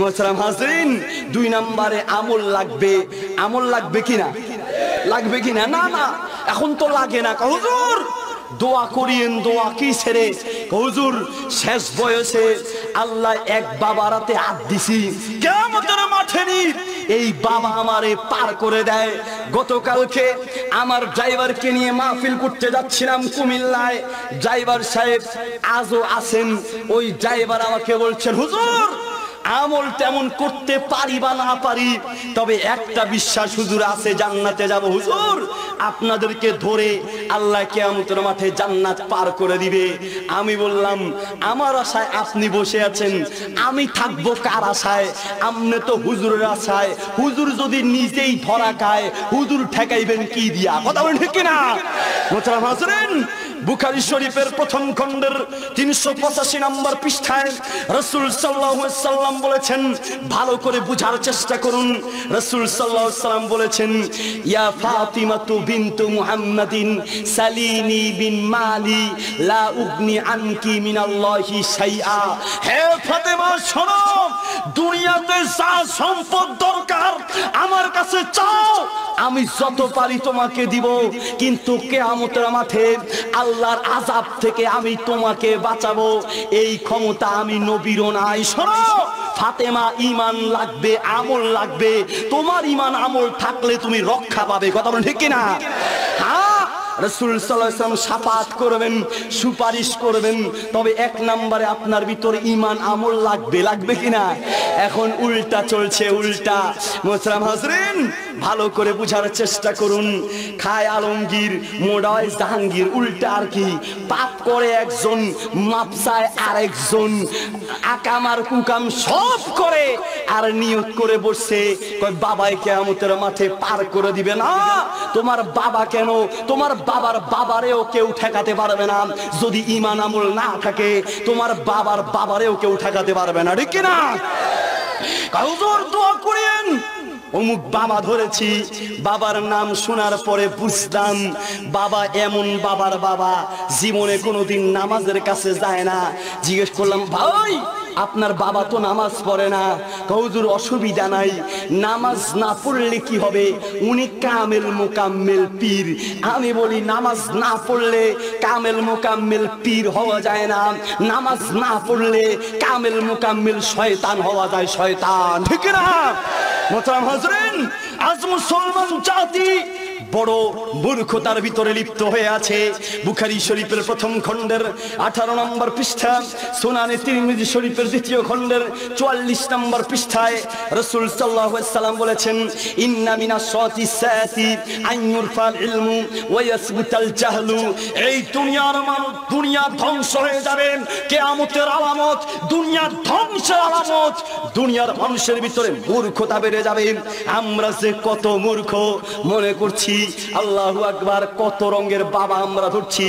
মোহসালাম হাজরিন দুই নম্বরে আমল লাগবে আমল লাগবে কিনা লাগবে কিনা না না এখন তো লাগে না হুজুর দোয়া করিয়েন দোয়া কি ছেড়ে হুজুর শেষ বয়সে আল্লাহ এক বাবার হাতে হাত দিছি কেমন মাঠে এই বাবা আমারে পার করে দেয় গতকালকে আমার ড্রাইভারকে নিয়ে মাহফিল করতে যাচ্ছিলাম কুমিল্লায় ড্রাইভার সাহেব আজও আছেন ওই ড্রাইভার আমাকে বলছেন হুজুর আমল তেমন করতে পারি বা না পারি তবে একটা বিশ্বাস হুজুর আছে জান্নাতে যাব হুজুর আপনাদেরকে ধরে আল্লাহ কেয়ামতের মাঠে জান্নাত পার করে দিবে আমি বললাম আমার আশায় আপনি বসে আছেন আমি থাকবো কার আশায় আপনি তো হুজুরের আশায় হুজুর যদি নিজেই ধরা খায় হুজুর ঠেকাইবেন কি দিয়া কথা বলেন ঠিক কিনা মোচরা হাসরেন বুখারি শরীফের প্রথম খণ্ডের তিনশো পঁচাশি নম্বর পৃষ্ঠায় রসুল সাল্লাহাম বলেছেন ভালো করে বুঝার চেষ্টা করুন রসুল সাল্লাহ সাল্লাম বলেছেন ইয়া ফাতিমা তু বিন্তু মুহাম্মাদিন সালিনি বিন মালি লা উগনি আনকি মিনাল্লাহি শাইআ হে ফাতিমা শোনো দুনিয়াতে যা সম্পদ দরকার আমার কাছে চাও আমি যত পারি তোমাকে দিব কিন্তু কেয়ামতের মাঠে আল্লাহ আল্লাহর আজাব থেকে আমি তোমাকে বাঁচাবো এই ক্ষমতা আমি নবীর নাই শোনো ফাতেমা ইমান লাগবে আমল লাগবে তোমার ইমান আমল থাকলে তুমি রক্ষা পাবে কথা বলেন ঠিক কিনা রসুল সাল্লাম সাপাত করবেন সুপারিশ করবেন তবে এক নম্বরে আপনার ভিতরে ইমান আমল লাগবে লাগবে কিনা এখন উল্টা চলছে উল্টা মোসরাম হাসরেন ভালো করে বুঝার চেষ্টা করুন খায় আলমগীর মোডায় জাহাঙ্গীর উল্টা আর কি পাপ করে একজন মাপসায় আরেকজন আকাম আর কুকাম সব করে আর নিয়োগ করে বসছে কয় বাবাই কেয়ামতের মাঠে পার করে দিবে না তোমার বাবা কেন তোমার বাবার বাবারেও কেউ ঠেকাতে পারবে না যদি ইমান আমল না থাকে তোমার বাবার বাবারেও কেউ ঠেকাতে পারবে না ঠিক না কাউজোর দোয়া করেন অমুক বাবা ধরেছি বাবার নাম শোনার পরে বুঝলাম বাবা এমন বাবার বাবা জীবনে কোনোদিন নামাজের কাছে যায় না জিজ্ঞেস করলাম ভাই আপনার বাবা তো নামাজ পড়ে না কৌজুর অসুবিধা নাই নামাজ না পড়লে কি হবে উনি কামেল মোকাম্মেল পীর আমি বলি নামাজ না পড়লে কামেল মোকাম্মেল পীর হওয়া যায় না নামাজ না পড়লে কামেল মোকাম্মেল শয়তান হওয়া যায় শয়তান ঠিক না মোতাম হাজরেন আজ মুসলমান জাতি বড় মূর্খতার ভিতরে লিপ্ত হয়ে আছে বুখারি শরীফের প্রথম খণ্ডের আঠারো নম্বর পৃষ্ঠা সোনানে তিরমিজি শরীফের দ্বিতীয় খণ্ডের চুয়াল্লিশ নম্বর পৃষ্ঠায় রসুল সাল্লাম বলেছেন ইন্নামিনা সতি ইলমু ওয়াসবুতাল এই দুনিয়ার মানুষ দুনিয়া ধ্বংস হয়ে কে আমতের আলামত দুনিয়ার ধ্বংসের আলামত দুনিয়ার মানুষের ভিতরে মূর্খতা বেড়ে যাবে আমরা যে কত মূর্খ মনে করছি ধরছি আল্লাহু আকবার কত রঙের বাবা আমরা ধরছি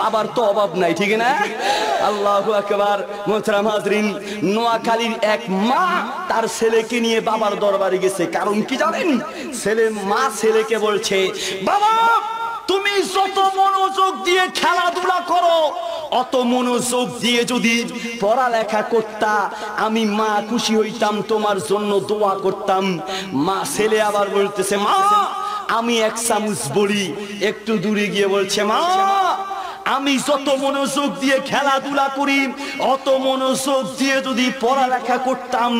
বাবার তো অভাব নাই ঠিক না আল্লাহু আকবার মোহতারাম হাজরিন নোয়াখালীর এক মা তার ছেলেকে নিয়ে বাবার দরবারে গেছে কারণ কি জানেন ছেলে মা ছেলেকে বলছে বাবা তুমি যত মনোযোগ দিয়ে খেলাধুলা করো অত মনোযোগ দিয়ে যদি পড়ালেখা করতা আমি মা খুশি হইতাম তোমার জন্য দোয়া করতাম মা ছেলে আবার বলতেছে মা আমি এক চামচ বলি একটু দূরে গিয়ে বলছে মা আমি যত মনোযোগ দিয়ে খেলাধুলা করি অত মনোযোগ দিয়ে যদি পড়ালেখা করতাম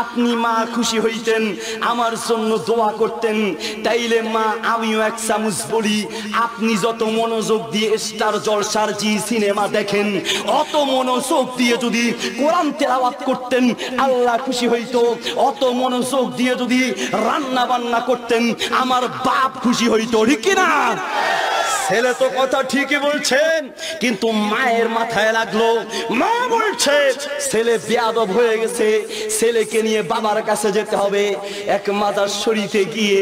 আপনি মা খুশি হইতেন আমার জন্য দোয়া করতেন তাইলে মা আমিও এক চামুচ বলি আপনি যত মনোযোগ দিয়ে স্টার জলসার জি সিনেমা দেখেন অত মনোযোগ দিয়ে যদি কোরআন তেলাওয়াত করতেন আল্লাহ খুশি হইত অত মনোযোগ দিয়ে যদি রান্না বান্না করতেন আমার বাপ খুশি হইত ঠিক কিনা ছেলে তো কথা ঠিকই বলছেন কিন্তু মায়ের মাথায় লাগলো মা বলছে ছেলে বেয়াদব হয়ে গেছে ছেলেকে নিয়ে বাবার কাছে যেতে হবে এক মাজার শরীফে গিয়ে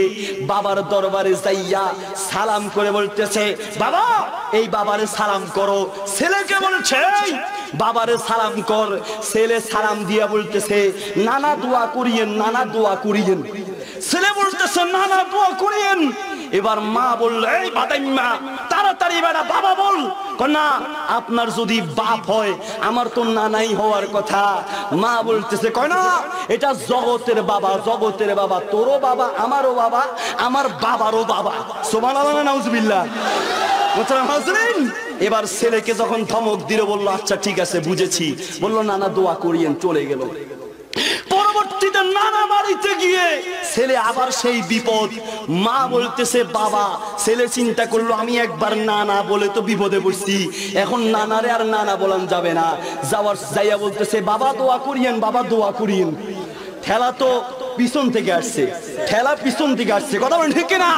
বাবার দরবারে যাইয়া সালাম করে বলতেছে বাবা এই বাবারে সালাম করো ছেলেকে বলছে বাবারে সালাম কর ছেলে সালাম দিয়া বলতেছে নানা দোয়া করিয়েন নানা দোয়া করিয়েন ছেলে বলতেছে নানা দোয়া করিয়েন এবার মা বললো এই বাদাইম্মা তাড়াতাড়ি বেটা বাবা বল না আপনার যদি বাপ হয় আমার তো নানাই হওয়ার কথা মা বলতেছে কয় না এটা জগতের বাবা জগতের বাবা তোরও বাবা আমারও বাবা আমার বাবারও বাবা সোমান আলানা নাউজবিল্লা এবার ছেলেকে যখন ধমক দিল বললো আচ্ছা ঠিক আছে বুঝেছি বললো নানা দোয়া করিয়েন চলে গেল নানা বাড়িতে গিয়ে ছেলে আবার সেই বিপদ মা বলতেছে বাবা ছেলে চিন্তা করলো আমি একবার নানা বলে তো বিপদে এখন নানারে আর নানা বলান যাবে না যাওয়ার যাইয়া বলতেছে বাবা দোয়া করিয়েন বাবা দোয়া করিয়েন ঠেলা তো পিছন থেকে আসছে ঠেলা পিছন থেকে আসছে কথা বলেন ঠিক না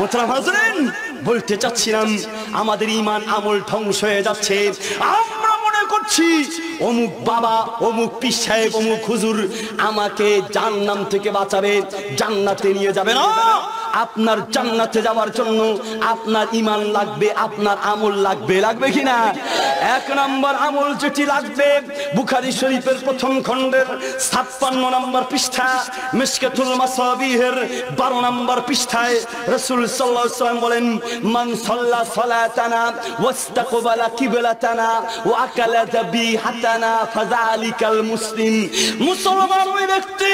মোতরাম হাজরেন বলতে চাচ্ছিলাম আমাদের ইমান আমল ধ্বংস হয়ে যাচ্ছে করছি অমুক বাবা অমুক পিস সাহেব অমুক হুজুর আমাকে জাহান্নাম থেকে বাঁচাবে জান্নাতে নিয়ে যাবে না আপনার জান্নাতে যাওয়ার জন্য আপনার ইমান লাগবে আপনার আমল লাগবে লাগবে কিনা এক নম্বর আমল যেটি লাগবে বুখারি শরীফের প্রথম খণ্ডের ছাপ্পান্ন নম্বর পৃষ্ঠা মিসকেতুল মাসাবিহের বারো নম্বর পৃষ্ঠায় রসুল সাল্লাহ সাল্লাম বলেন মান সাল্লা সালাতানা ওয়াস্তাকবালা কিবলাতানা ওয়া আকালা যাবিহাতানা ফাযালিকাল মুসলিম মুসলমান ওই ব্যক্তি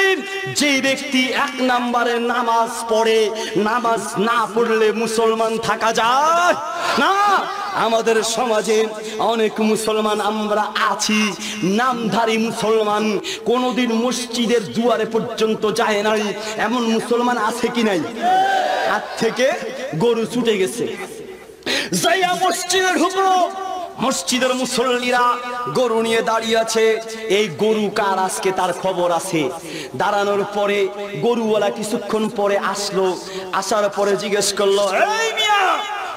যেই ব্যক্তি এক নম্বরে নামাজ পড়ে নামাজ না পড়লে মুসলমান থাকা যায় না আমাদের সমাজে অনেক মুসলমান আমরা আছি নামধারী মুসলমান কোনোদিন মসজিদের দুয়ারে পর্যন্ত যায় নাই এমন মুসলমান আছে কি নাই হাত থেকে গরু ছুটে গেছে যাইয়া মসজিদের ঢুকলো মসজিদের মুসল্লিরা গরু নিয়ে দাঁড়িয়ে আছে এই গরু কার আজকে তার খবর আছে দাঁড়ানোর পরে গরুওয়ালা কিছুক্ষণ পরে আসলো আসার পরে জিজ্ঞেস করলো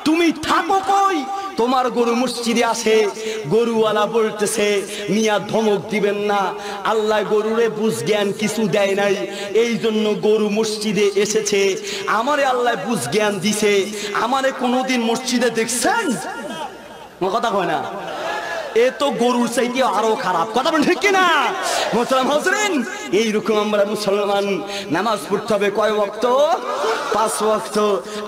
তুমি থাকো কই তোমার গরু মসজিদে আসে গরুওয়ালা বলতেছে মিয়া ধমক দিবেন না আল্লাহ গরুরে বুঝ জ্ঞান কিছু দেয় নাই এই জন্য গরু মসজিদে এসেছে আমারে আল্লাহ বুঝ জ্ঞান দিছে আমারে কোনোদিন মসজিদে দেখছেন কথা কয় না এ তো গরুর চাইতে আরো খারাপ কথা বলেন ঠিক কিনা মুসলাম হোসেন এইরকম আমরা মুসলমান নামাজ পড়তে হবে কয় বক্ত পাঁচ বক্ত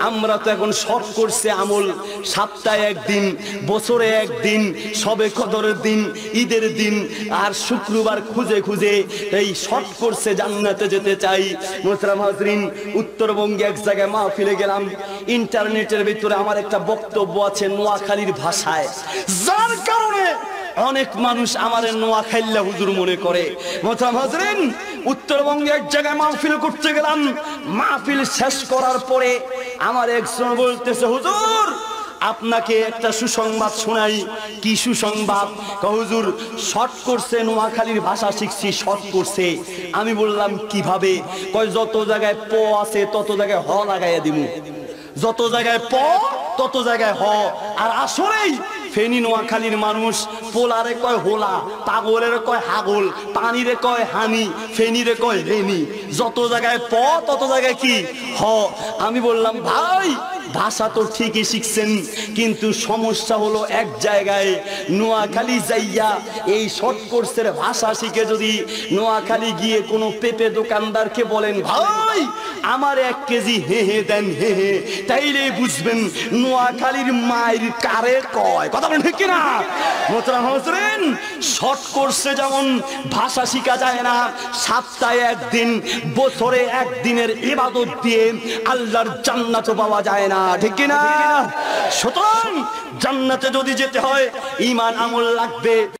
আমরা তো এখন সব করছে আমল সপ্তাহে একদিন বছরে একদিন সবে কদরের দিন ঈদের দিন আর শুক্রবার খুঁজে খুঁজে এই শর্ট করছে জান্নাতে যেতে চাই মুসলাম হাজরিন উত্তরবঙ্গে এক জায়গায় মা ফিরে গেলাম ইন্টারনেটের ভিতরে আমার একটা বক্তব্য আছে নোয়াখালীর ভাষায় যার কারণে অনেক মানুষ আমার নোয়াখাইল্লা হুজুর মনে করে হাজরেন উত্তরবঙ্গে এক জায়গায় মাহফিল করতে গেলাম মাহফিল শেষ করার পরে আমার একজন বলতেছে হুজুর আপনাকে একটা সুসংবাদ শোনাই কি সুসংবাদ হুজুর শর্ট করছে নোয়াখালীর ভাষা শিখছি শর্ট করছে আমি বললাম কিভাবে কয় যত জায়গায় প আছে তত জায়গায় হ লাগাইয়া দিব যত জায়গায় প তত জায়গায় হ আর আসলেই ফেনী নোয়াখালীর মানুষ পোলারে কয় হোলা পাগলের কয় হাগল পানিরে কয় হানি ফেনীরে কয় হেনি যত জায়গায় প তত জায়গায় কি হ আমি বললাম ভাই ভাষা তো ঠিকই শিখছেন কিন্তু সমস্যা হলো এক জায়গায় নোয়াখালী যাইয়া এই শর্ট কোর্সের ভাষা শিখে যদি নোয়াখালী গিয়ে কোনো পেপে দোকানদারকে বলেন ভাই আমার এক কেজি হে হে দেন হে হে তাইলে বুঝবেন নোয়াখালীর মায়ের কারে কয় কথা বলেন ঠিক কিনা মোতরাম শর্ট কোর্সে যেমন ভাষা শেখা যায় না সপ্তাহে একদিন বছরে একদিনের ইবাদত দিয়ে আল্লাহর জান্নাত পাওয়া যায় না ঠিক কিনা সুতরাং জান্নাতে যদি যেতে হয় ইমান আমল লাগবে